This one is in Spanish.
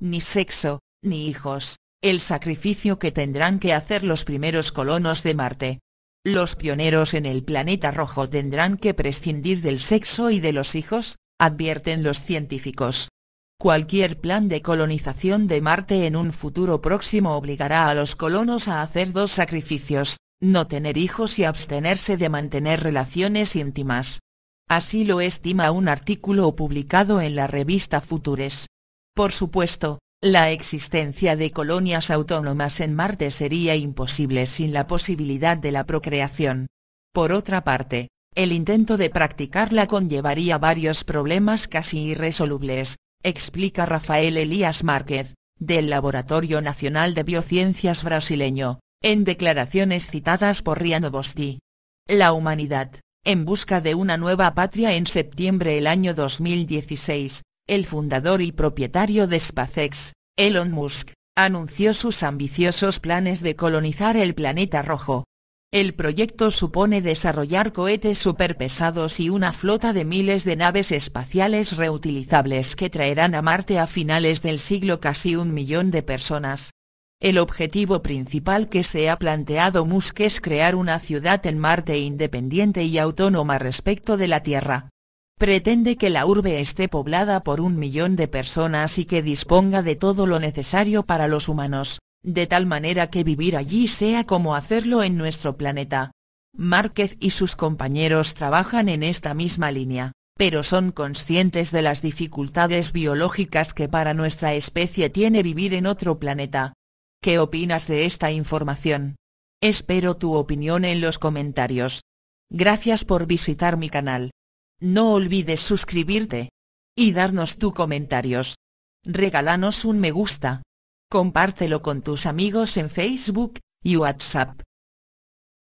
ni sexo, ni hijos, el sacrificio que tendrán que hacer los primeros colonos de Marte. Los pioneros en el planeta rojo tendrán que prescindir del sexo y de los hijos, advierten los científicos. Cualquier plan de colonización de Marte en un futuro próximo obligará a los colonos a hacer dos sacrificios, no tener hijos y abstenerse de mantener relaciones íntimas. Así lo estima un artículo publicado en la revista Futures. Por supuesto, la existencia de colonias autónomas en Marte sería imposible sin la posibilidad de la procreación. Por otra parte, el intento de practicarla conllevaría varios problemas casi irresolubles, explica Rafael Elías Márquez, del Laboratorio Nacional de Biociencias brasileño, en declaraciones citadas por Riano La humanidad, en busca de una nueva patria en septiembre del año 2016, el fundador y propietario de SpaceX, Elon Musk, anunció sus ambiciosos planes de colonizar el planeta rojo. El proyecto supone desarrollar cohetes superpesados y una flota de miles de naves espaciales reutilizables que traerán a Marte a finales del siglo casi un millón de personas. El objetivo principal que se ha planteado Musk es crear una ciudad en Marte independiente y autónoma respecto de la Tierra pretende que la urbe esté poblada por un millón de personas y que disponga de todo lo necesario para los humanos, de tal manera que vivir allí sea como hacerlo en nuestro planeta. Márquez y sus compañeros trabajan en esta misma línea, pero son conscientes de las dificultades biológicas que para nuestra especie tiene vivir en otro planeta. ¿Qué opinas de esta información? Espero tu opinión en los comentarios. Gracias por visitar mi canal. No olvides suscribirte. Y darnos tu comentarios. Regálanos un me gusta. Compártelo con tus amigos en Facebook y WhatsApp.